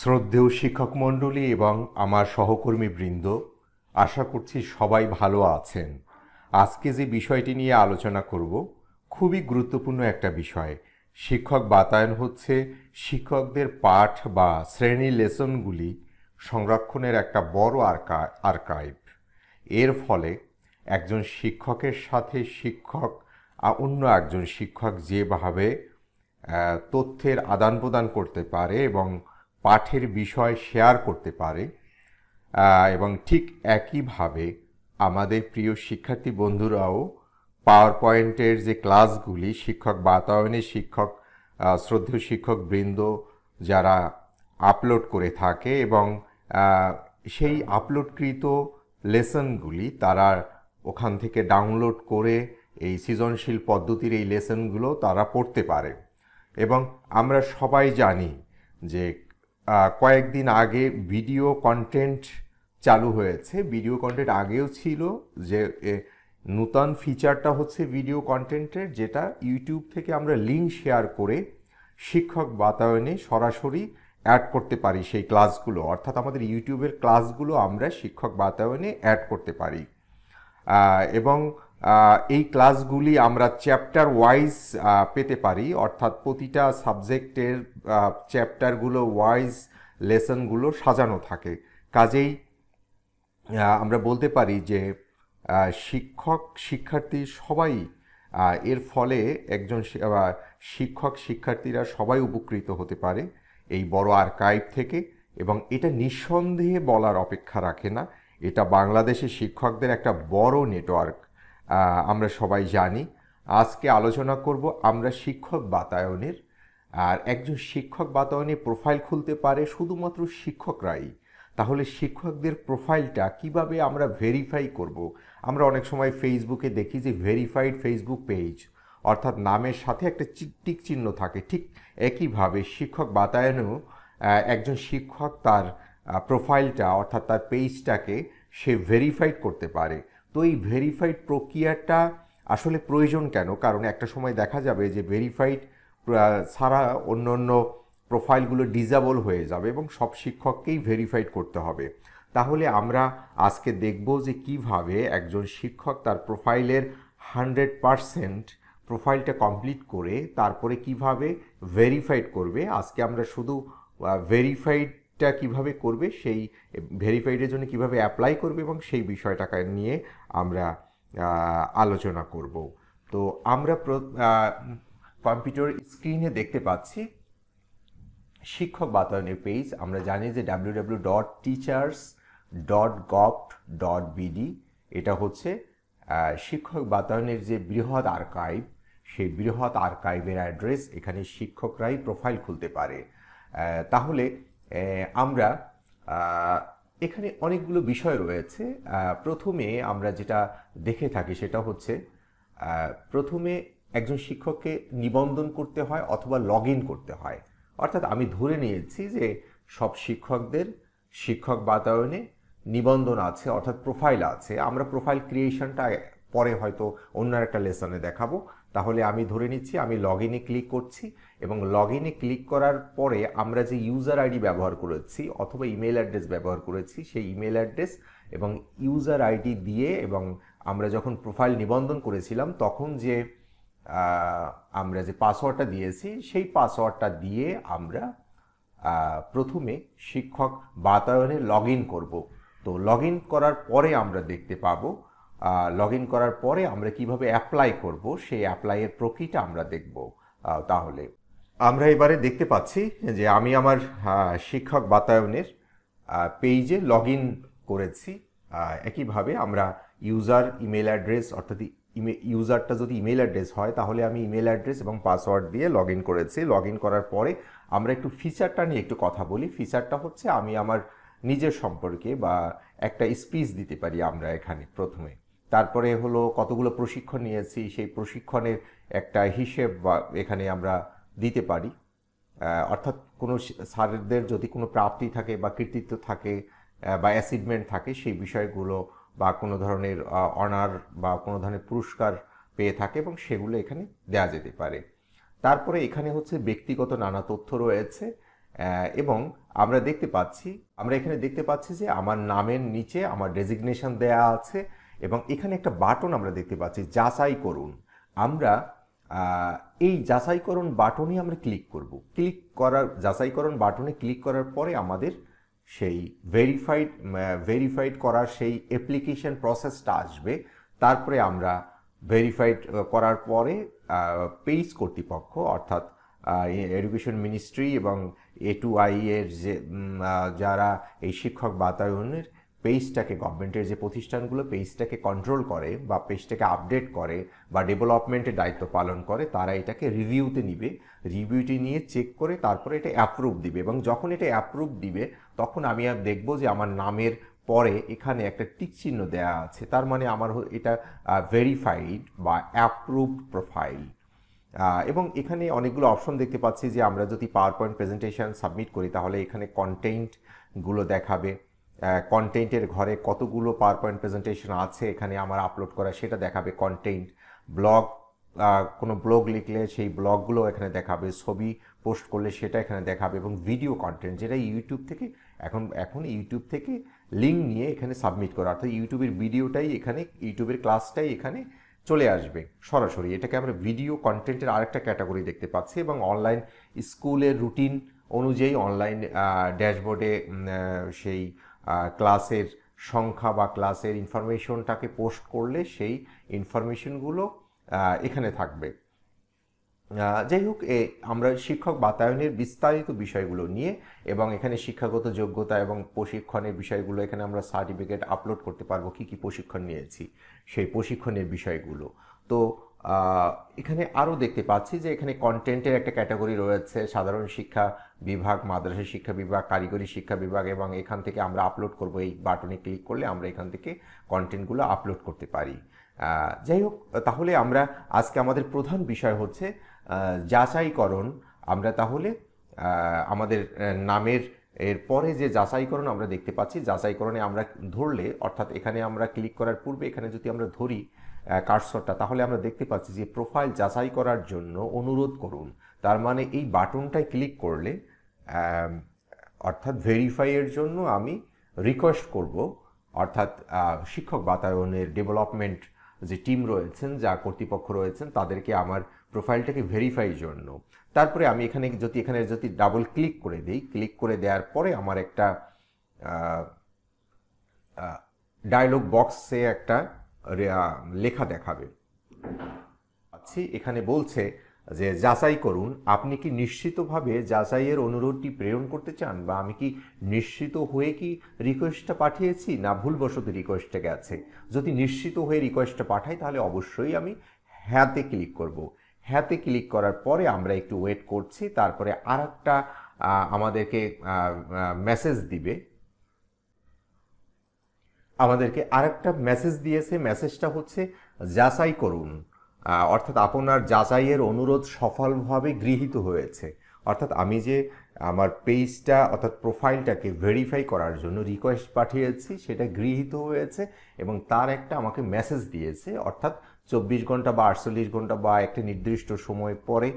শ্রদ্ধেয় শিক্ষক মণ্ডলী এবং আমার সহকর্মীবৃন্দ আশা করছি সবাই ভালো আছেন আজকে যে বিষয়টি নিয়ে আলোচনা করব খুবই গুরুত্বপূর্ণ একটা বিষয় শিক্ষক বাতায়ন হচ্ছে শিক্ষকদের পাঠ বা শ্রেণী লেসনগুলি সংরক্ষণের একটা বড় আর্কা আর্কাইভ এর ফলে একজন শিক্ষকের সাথে শিক্ষক অন্য একজন শিক্ষক যেভাবে তথ্যের আদান প্রদান করতে পারে এবং পাঠের বিষয় শেয়ার করতে পারে এবং ঠিক একইভাবে আমাদের প্রিয় শিক্ষার্থী বন্ধুরাও পাওয়ার পয়েন্টের যে ক্লাসগুলি শিক্ষক বাতাবরণের শিক্ষক শ্রদ্ধেয় শিক্ষক বৃন্দ যারা আপলোড করে থাকে এবং সেই আপলোডকৃত লেসনগুলি তারা ওখান থেকে ডাউনলোড করে এই সৃজনশীল পদ্ধতির এই লেসনগুলো তারা পড়তে পারে এবং আমরা সবাই জানি যে কয়েকদিন আগে ভিডিও কন্টেন্ট চালু হয়েছে ভিডিও কন্টেন্ট আগেও ছিল যে নূতন ফিচারটা হচ্ছে ভিডিও কন্টেন্টের যেটা ইউটিউব থেকে আমরা লিঙ্ক শেয়ার করে শিক্ষক বাতায়নে সরাসরি অ্যাড করতে পারি সেই ক্লাসগুলো অর্থাৎ আমাদের ইউটিউবের ক্লাসগুলো আমরা শিক্ষক বাতায়নে অ্যাড করতে পারি এবং এই ক্লাসগুলি আমরা চ্যাপ্টার ওয়াইজ পেতে পারি অর্থাৎ প্রতিটা সাবজেক্টের চ্যাপ্টারগুলো ওয়াইজ লেসনগুলো সাজানো থাকে কাজেই আমরা বলতে পারি যে শিক্ষক শিক্ষার্থী সবাই এর ফলে একজন শিক্ষক শিক্ষার্থীরা সবাই উপকৃত হতে পারে এই বড় আর্কাইভ থেকে এবং এটা নিঃসন্দেহে বলার অপেক্ষা রাখে না এটা বাংলাদেশের শিক্ষকদের একটা বড় নেটওয়ার্ক আমরা সবাই জানি আজকে আলোচনা করব আমরা শিক্ষক বাতায়নের আর একজন শিক্ষক বাতায়নে প্রোফাইল খুলতে পারে শুধুমাত্র শিক্ষকরাই তাহলে শিক্ষকদের প্রোফাইলটা কিভাবে আমরা ভেরিফাই করব। আমরা অনেক সময় ফেসবুকে দেখি যে ভেরিফাইড ফেসবুক পেজ অর্থাৎ নামের সাথে একটা টিক চিহ্ন থাকে ঠিক একইভাবে শিক্ষক বাতায়নেও একজন শিক্ষক তার প্রোফাইলটা অর্থাৎ তার পেজটাকে সে ভেরিফাইড করতে পারে তো এই ভেরিফাইড প্রক্রিয়াটা আসলে প্রয়োজন কেন কারণ একটা সময় দেখা যাবে যে ভেরিফাইড ছাড়া অন্য অন্য প্রোফাইলগুলো ডিজাবল হয়ে যাবে এবং সব শিক্ষককেই ভেরিফাইড করতে হবে তাহলে আমরা আজকে দেখব যে কিভাবে একজন শিক্ষক তার প্রোফাইলের হান্ড্রেড পারসেন্ট প্রোফাইলটা কমপ্লিট করে তারপরে কিভাবে ভেরিফাইড করবে আজকে আমরা শুধু ভেরিফাইড টা কিভাবে করবে সেই ভেরিফাইডের জন্য কিভাবে অ্যাপ্লাই করবে এবং সেই বিষয়টাকে নিয়ে আমরা আলোচনা করব তো আমরা কম্পিউটার স্ক্রিনে দেখতে পাচ্ছি শিক্ষক বাতায়নের পেজ আমরা জানি যে W W dot teachers dot gov dot BD এটা হচ্ছে শিক্ষক বাতায়নের যে বৃহৎ আর্কাইভ সেই বৃহৎ আর্কাইভের অ্যাড্রেস এখানে শিক্ষকরাই প্রোফাইল খুলতে পারে তাহলে আমরা এখানে অনেকগুলো বিষয় রয়েছে প্রথমে আমরা যেটা দেখে থাকি সেটা হচ্ছে প্রথমে একজন শিক্ষককে নিবন্ধন করতে হয় অথবা লগ করতে হয় অর্থাৎ আমি ধরে নিয়েছি যে সব শিক্ষকদের শিক্ষক বাতায়নে নিবন্ধন আছে অর্থাৎ প্রোফাইল আছে আমরা প্রোফাইল ক্রিয়েশনটা পরে হয়তো অন্য একটা লেসনে দেখাবো তাহলে আমি ধরে নিচ্ছি আমি লগ ইনে ক্লিক করছি এবং লগ ইনে ক্লিক করার পরে আমরা যে ইউজার আইডি ব্যবহার করেছি অথবা ইমেল অ্যাড্রেস ব্যবহার করেছি সেই ইমেল অ্যাড্রেস এবং ইউজার আইডি দিয়ে এবং আমরা যখন প্রোফাইল নিবন্ধন করেছিলাম তখন যে আমরা যে পাসওয়ার্ডটা দিয়েছি সেই পাসওয়ার্ডটা দিয়ে আমরা প্রথমে শিক্ষক বাতায়নে লগ ইন করবো তো লগ ইন করার পরে আমরা দেখতে পাবো লগ ইন করার পরে আমরা কিভাবে অ্যাপ্লাই করব সেই অ্যাপ্লাইয়ের প্রক্রিয়াটা আমরা দেখব তাহলে আমরা এবারে দেখতে পাচ্ছি যে আমি আমার শিক্ষক বাতায়নের পেজে লগ ইন করেছি একইভাবে আমরা ইউজার ইমেল অ্যাড্রেস অর্থাৎ ইউজারটা যদি ইমেল অ্যাড্রেস হয় তাহলে আমি ইমেল অ্যাড্রেস এবং পাসওয়ার্ড দিয়ে লগ ইন করেছি লগ ইন করার পরে আমরা একটু ফিচারটা নিয়ে একটু কথা বলি ফিচারটা হচ্ছে আমি আমার নিজের সম্পর্কে বা একটা স্পিচ দিতে পারি আমরা এখানে প্রথমে তারপরে হলো কতগুলো প্রশিক্ষণ নিয়েছি সেই প্রশিক্ষণের একটা হিসেব বা এখানে আমরা দিতে পারি অর্থাৎ কোনো স্যারদের যদি কোনো প্রাপ্তি থাকে বা কৃতিত্ব থাকে বা অ্যাচিভমেন্ট থাকে সেই বিষয়গুলো বা কোনো ধরনের অনার বা কোনো ধরনের পুরস্কার পেয়ে থাকে এবং সেগুলো এখানে দেয়া যেতে পারে তারপরে এখানে হচ্ছে ব্যক্তিগত নানা তথ্য রয়েছে এবং আমরা দেখতে পাচ্ছি আমরা এখানে দেখতে পাচ্ছি যে আমার নামের নিচে আমার ডেজিগনেশন দেয়া আছে এবং এখানে একটা বাটন আমরা দেখতে পাচ্ছি যাচাই করুন আমরা এই যাচাইকরণ বাটনে আমরা ক্লিক করব ক্লিক করার যাচাইকরণ বাটনে ক্লিক করার পরে আমাদের সেই ভেরিফাইড ভেরিফাইড করার সেই অ্যাপ্লিকেশন প্রসেসটা আসবে তারপরে আমরা ভেরিফাইড করার পরে পেইস কর্তৃপক্ষ অর্থাৎ এডুকেশন মিনিস্ট্রি এবং এ টু আই এর যে যারা এই শিক্ষক বাতায়নের পেজটাকে গভর্নমেন্টের যে প্রতিষ্ঠানগুলো পেজটাকে কন্ট্রোল করে বা পেজটাকে আপডেট করে বা ডেভেলপমেন্টের দায়িত্ব পালন করে তারা এটাকে রিভিউতে নিবে রিভিউটি নিয়ে চেক করে তারপরে এটা অ্যাপ্রুভ দিবে এবং যখন এটা অ্যাপ্রুভ দিবে তখন আমি আর দেখব যে আমার নামের পরে এখানে একটা টিকচিহ্ন দেয়া দেওয়া আছে তার মানে আমার এটা ভেরিফাইড বা অ্যাপ্রুভড প্রোফাইল এবং এখানে অনেকগুলো অপশন দেখতে পাচ্ছি যে আমরা যদি পাওয়ার পয়েন্ট প্রেজেন্টেশন সাবমিট করি তাহলে এখানে কন্টেন্টগুলো দেখাবে কন্টেন্টের ঘরে কতগুলো পাওয়ার পয়েন্ট প্রেজেন্টেশন আছে এখানে আমার আপলোড করা সেটা দেখাবে কন্টেন্ট ব্লগ কোনো ব্লগ লিখলে সেই ব্লগগুলো এখানে দেখাবে ছবি পোস্ট করলে সেটা এখানে দেখাবে এবং ভিডিও কন্টেন্ট যেটা ইউটিউব থেকে এখন এখন ইউটিউব থেকে লিঙ্ক নিয়ে এখানে সাবমিট করা অর্থাৎ ইউটিউবের ভিডিওটাই এখানে ইউটিউবের ক্লাসটাই এখানে চলে আসবে সরাসরি এটাকে আমরা ভিডিও কন্টেন্টের আরেকটা ক্যাটাগরি দেখতে পাচ্ছি এবং অনলাইন স্কুলের রুটিন অনুযায়ী অনলাইন ড্যাশবোর্ডে সেই ক্লাসের সংখ্যা বা ক্লাসের ইনফরমেশনটাকে পোস্ট করলে সেই ইনফরমেশনগুলো এখানে থাকবে যাই হোক এ আমরা শিক্ষক বাতায়নের বিস্তারিত বিষয়গুলো নিয়ে এবং এখানে শিক্ষাগত যোগ্যতা এবং প্রশিক্ষণের বিষয়গুলো এখানে আমরা সার্টিফিকেট আপলোড করতে পারবো কি কি প্রশিক্ষণ নিয়েছি সেই প্রশিক্ষণের বিষয়গুলো তো এখানে আরও দেখতে পাচ্ছি যে এখানে কন্টেন্টের একটা ক্যাটাগরি রয়েছে সাধারণ শিক্ষা বিভাগ মাদ্রাসা শিক্ষা বিভাগ কারিগরি শিক্ষা বিভাগ এবং এখান থেকে আমরা আপলোড করব এই বাটনে ক্লিক করলে আমরা এখান থেকে কন্টেন্টগুলো আপলোড করতে পারি যাই হোক তাহলে আমরা আজকে আমাদের প্রধান বিষয় হচ্ছে যাচাইকরণ আমরা তাহলে আমাদের নামের এরপরে যে যাচাইকরণ আমরা দেখতে পাচ্ছি যাচাইকরণে আমরা ধরলে অর্থাৎ এখানে আমরা ক্লিক করার পূর্বে এখানে যদি আমরা ধরি কার্সরটা তাহলে আমরা দেখতে পাচ্ছি যে প্রোফাইল যাচাই করার জন্য অনুরোধ করুন তার মানে এই বাটনটায় ক্লিক করলে অর্থাৎ ভেরিফাইয়ের জন্য আমি রিকোয়েস্ট করব অর্থাৎ শিক্ষক বাতায়নের ডেভেলপমেন্ট যে টিম রয়েছেন যা কর্তৃপক্ষ রয়েছেন তাদেরকে আমার প্রোফাইলটাকে ভেরিফাইয়ের জন্য তারপরে আমি এখানে যদি এখানে যদি ডাবল ক্লিক করে দিই ক্লিক করে দেওয়ার পরে আমার একটা ডায়লগ বক্সে একটা লেখা দেখাবে পাচ্ছি এখানে বলছে যে যাচাই করুন আপনি কি নিশ্চিতভাবে যাচাইয়ের অনুরোধটি প্রেরণ করতে চান বা আমি কি নিশ্চিত হয়ে কি রিকোয়েস্টটা পাঠিয়েছি না ভুলবশত রিকোয়েস্টটা গেছে যদি নিশ্চিত হয়ে রিকোয়েস্টটা পাঠাই তাহলে অবশ্যই আমি হ্যাঁতে ক্লিক করব হ্যাঁতে ক্লিক করার পরে আমরা একটু ওয়েট করছি তারপরে আর একটা আমাদেরকে মেসেজ দিবে আমাদেরকে আর একটা মেসেজ দিয়েছে মেসেজটা হচ্ছে যাচাই করুন অর্থাৎ আপনার যাচাইয়ের অনুরোধ সফলভাবে গৃহীত হয়েছে অর্থাৎ আমি যে আমার পেজটা অর্থাৎ প্রোফাইলটাকে ভেরিফাই করার জন্য রিকোয়েস্ট পাঠিয়েছি সেটা গৃহীত হয়েছে এবং তার একটা আমাকে মেসেজ দিয়েছে অর্থাৎ চব্বিশ ঘন্টা বা আটচল্লিশ ঘন্টা বা একটি নির্দিষ্ট সময় পরে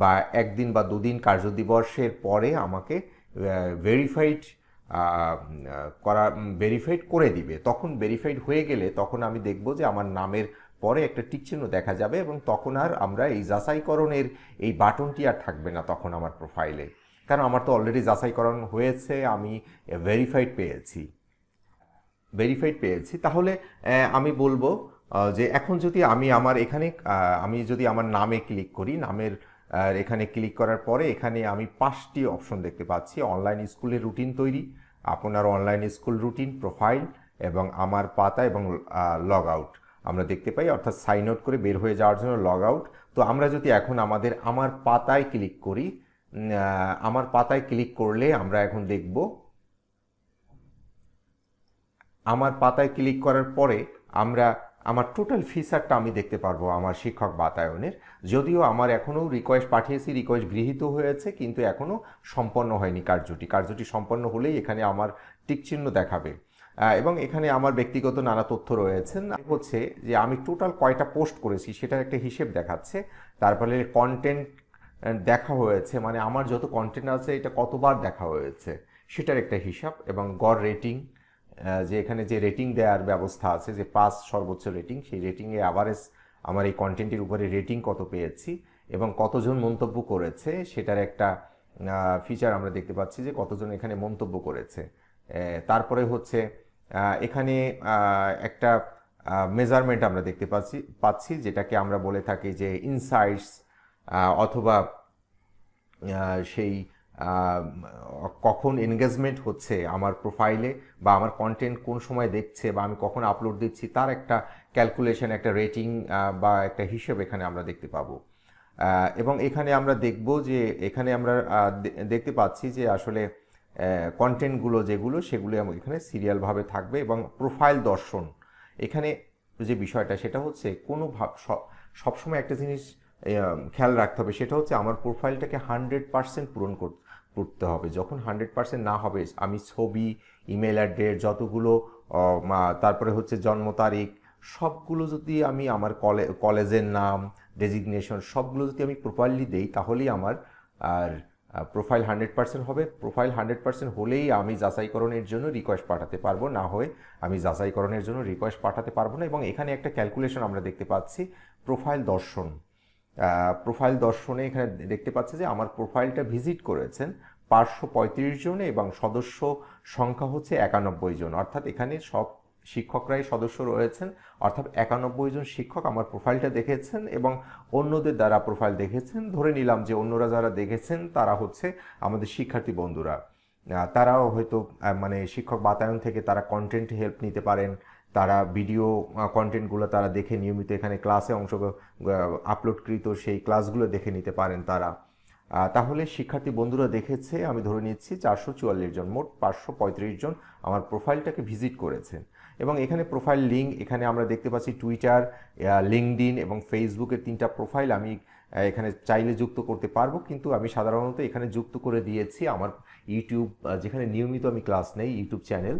বা একদিন বা দুদিন কার্যদিবসের পরে আমাকে ভেরিফাইড করা ভেরিফাইড করে দিবে তখন ভেরিফাইড হয়ে গেলে তখন আমি দেখব যে আমার নামের পরে একটা টিকচিহ্ন দেখা যাবে এবং তখন আর আমরা এই যাচাইকরণের এই বাটনটি আর থাকবে না তখন আমার প্রোফাইলে কারণ আমার তো অলরেডি যাচাইকরণ হয়েছে আমি ভেরিফাইড পেয়েছি ভেরিফাইড পেয়েছি তাহলে আমি বলবো যে এখন যদি আমি আমার এখানে আমি যদি আমার নামে ক্লিক করি নামের এখানে ক্লিক করার পরে এখানে আমি পাঁচটি অপশন দেখতে পাচ্ছি অনলাইন স্কুলের রুটিন তৈরি আপনার অনলাইন স্কুল রুটিন প্রোফাইল এবং আমার পাতা এবং লগ আউট আমরা দেখতে পাই অর্থাৎ সাইন আউট করে বের হয়ে যাওয়ার জন্য লগ আউট তো আমরা যদি এখন আমাদের আমার পাতায় ক্লিক করি আমার পাতায় ক্লিক করলে আমরা এখন দেখব আমার পাতায় ক্লিক করার পরে আমরা আমার টোটাল ফিচারটা আমি দেখতে পারবো আমার শিক্ষক বাতায়নের যদিও আমার এখনও রিকোয়েস্ট পাঠিয়েছি রিকোয়েস্ট গৃহীত হয়েছে কিন্তু এখনও সম্পন্ন হয়নি কার্যটি কার্যটি সম্পন্ন হলেই এখানে আমার টিকচিহ্ন দেখাবে এবং এখানে আমার ব্যক্তিগত নানা তথ্য রয়েছেন হচ্ছে যে আমি টোটাল কয়টা পোস্ট করেছি সেটার একটা হিসেব দেখাচ্ছে তারপরে কন্টেন্ট দেখা হয়েছে মানে আমার যত কন্টেন্ট আছে এটা কতবার দেখা হয়েছে সেটার একটা হিসাব এবং গড় রেটিং যে এখানে যে রেটিং দেওয়ার ব্যবস্থা আছে যে পাস সর্বোচ্চ রেটিং সেই রেটিংয়ে অ্যাভারেজ আমার এই কন্টেন্টের উপরে রেটিং কত পেয়েছি এবং কতজন মন্তব্য করেছে সেটার একটা ফিচার আমরা দেখতে পাচ্ছি যে কতজন এখানে মন্তব্য করেছে তারপরে হচ্ছে এখানে একটা মেজারমেন্ট আমরা দেখতে পাচ্ছি পাচ্ছি যেটাকে আমরা বলে থাকি যে ইনসাইটস অথবা সেই কখন এনগেজমেন্ট হচ্ছে আমার প্রোফাইলে বা আমার কন্টেন্ট কোন সময় দেখছে বা আমি কখন আপলোড দিচ্ছি তার একটা ক্যালকুলেশন একটা রেটিং বা একটা হিসেব এখানে আমরা দেখতে পাবো এবং এখানে আমরা দেখব যে এখানে আমরা দেখতে পাচ্ছি যে আসলে কন্টেন্টগুলো যেগুলো সেগুলো এখানে সিরিয়ালভাবে থাকবে এবং প্রোফাইল দর্শন এখানে যে বিষয়টা সেটা হচ্ছে কোনো ভাব সবসময় একটা জিনিস খেয়াল রাখতে হবে সেটা হচ্ছে আমার প্রোফাইলটাকে হান্ড্রেড পার্সেন্ট পূরণ করতে করতে হবে যখন হান্ড্রেড পার্সেন্ট না হবে আমি ছবি ইমেল অ্যাড্রেস যতগুলো তারপরে হচ্ছে জন্ম তারিখ সবগুলো যদি আমি আমার কলেজের নাম ডেজিগনেশন সবগুলো যদি আমি প্রপারলি দেই তাহলেই আমার আর প্রোফাইল হান্ড্রেড পার্সেন্ট হবে প্রোফাইল হান্ড্রেড পার্সেন্ট হলেই আমি যাচাইকরণের জন্য রিকোয়েস্ট পাঠাতে পারবো না হয়ে আমি যাচাইকরণের জন্য রিকোয়েস্ট পাঠাতে পারবো না এবং এখানে একটা ক্যালকুলেশন আমরা দেখতে পাচ্ছি প্রোফাইল দর্শন প্রোফাইল দর্শনে এখানে দেখতে পাচ্ছে যে আমার প্রোফাইলটা ভিজিট করেছেন পাঁচশো পঁয়ত্রিশ জনে এবং সদস্য সংখ্যা হচ্ছে একানব্বই জন অর্থাৎ এখানে সব শিক্ষকরাই সদস্য রয়েছেন অর্থাৎ একানব্বই জন শিক্ষক আমার প্রোফাইলটা দেখেছেন এবং অন্যদের দ্বারা প্রোফাইল দেখেছেন ধরে নিলাম যে অন্যরা যারা দেখেছেন তারা হচ্ছে আমাদের শিক্ষার্থী বন্ধুরা তারাও হয়তো মানে শিক্ষক বাতায়ন থেকে তারা কন্টেন্ট হেল্প নিতে পারেন তারা ভিডিও কন্টেন্টগুলো তারা দেখে নিয়মিত এখানে ক্লাসে অংশ আপলোডকৃত সেই ক্লাসগুলো দেখে নিতে পারেন তারা তাহলে শিক্ষার্থী বন্ধুরা দেখেছে আমি ধরে নিচ্ছি চারশো চুয়াল্লিশ জন মোট পাঁচশো পঁয়ত্রিশ জন আমার প্রোফাইলটাকে ভিজিট করেছেন এবং এখানে প্রোফাইল লিঙ্ক এখানে আমরা দেখতে পাচ্ছি টুইটার লিঙ্কডিন এবং ফেসবুকের তিনটা প্রোফাইল আমি এখানে চাইলে যুক্ত করতে পারবো কিন্তু আমি সাধারণত এখানে যুক্ত করে দিয়েছি আমার ইউটিউব যেখানে নিয়মিত আমি ক্লাস নেই ইউটিউব চ্যানেল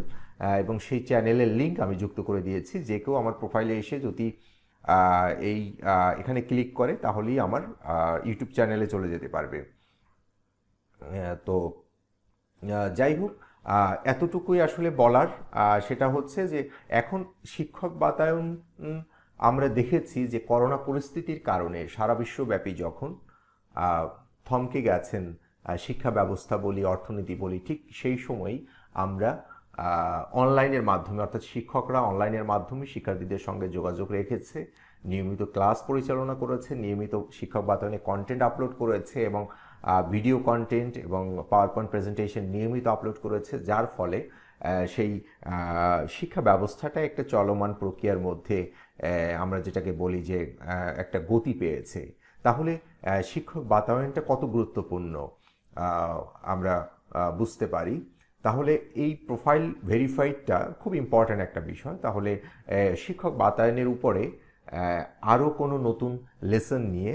এবং সেই চ্যানেলের লিঙ্ক আমি যুক্ত করে দিয়েছি যে কেউ আমার প্রোফাইলে এসে যদি এই এখানে ক্লিক করে তাহলেই আমার ইউটিউব চ্যানেলে চলে যেতে পারবে তো যাই হোক এতটুকুই আসলে বলার সেটা হচ্ছে যে এখন শিক্ষক বাতায়ন আমরা দেখেছি যে করোনা পরিস্থিতির কারণে সারা বিশ্বব্যাপী যখন থমকে গেছেন শিক্ষা ব্যবস্থা বলি অর্থনীতি বলি ঠিক সেই সময় আমরা অনলাইনের মাধ্যমে অর্থাৎ শিক্ষকরা অনলাইনের মাধ্যমে শিক্ষার্থীদের সঙ্গে যোগাযোগ রেখেছে নিয়মিত ক্লাস পরিচালনা করেছে নিয়মিত শিক্ষক বাতায়নে কন্টেন্ট আপলোড করেছে এবং ভিডিও কন্টেন্ট এবং পাওয়ার পয়েন্ট প্রেজেন্টেশন নিয়মিত আপলোড করেছে যার ফলে সেই শিক্ষা ব্যবস্থাটা একটা চলমান প্রক্রিয়ার মধ্যে আমরা যেটাকে বলি যে একটা গতি পেয়েছে তাহলে শিক্ষক বাতায়নটা কত গুরুত্বপূর্ণ আমরা বুঝতে পারি তাহলে এই প্রোফাইল ভেরিফাইডটা খুব ইম্পর্ট্যান্ট একটা বিষয় তাহলে শিক্ষক বাতায়নের উপরে আরও কোনো নতুন লেসন নিয়ে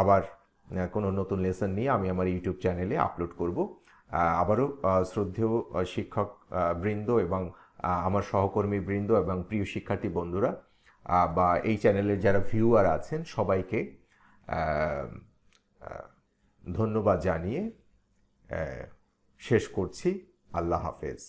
আবার কোনো নতুন লেসন নিয়ে আমি আমার ইউটিউব চ্যানেলে আপলোড করব আবারও শ্রদ্ধেয় শিক্ষক বৃন্দ এবং আমার সহকর্মী বৃন্দ এবং প্রিয় শিক্ষার্থী বন্ধুরা বা এই চ্যানেলের যারা ভিউয়ার আছেন সবাইকে ধন্যবাদ জানিয়ে শেষ করছি আল্লাহ হাফেজ